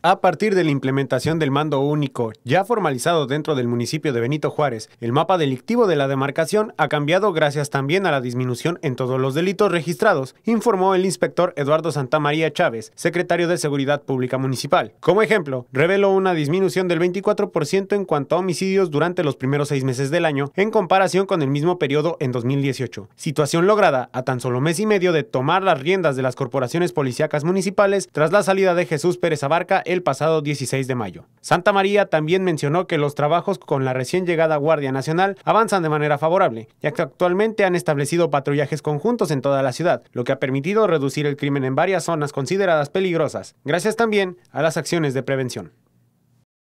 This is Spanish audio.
A partir de la implementación del mando único, ya formalizado dentro del municipio de Benito Juárez, el mapa delictivo de la demarcación ha cambiado gracias también a la disminución en todos los delitos registrados, informó el inspector Eduardo Santamaría Chávez, secretario de Seguridad Pública Municipal. Como ejemplo, reveló una disminución del 24% en cuanto a homicidios durante los primeros seis meses del año en comparación con el mismo periodo en 2018, situación lograda a tan solo mes y medio de tomar las riendas de las corporaciones policíacas municipales tras la salida de Jesús Pérez Abarca el pasado 16 de mayo. Santa María también mencionó que los trabajos con la recién llegada Guardia Nacional avanzan de manera favorable, ya que actualmente han establecido patrullajes conjuntos en toda la ciudad, lo que ha permitido reducir el crimen en varias zonas consideradas peligrosas, gracias también a las acciones de prevención.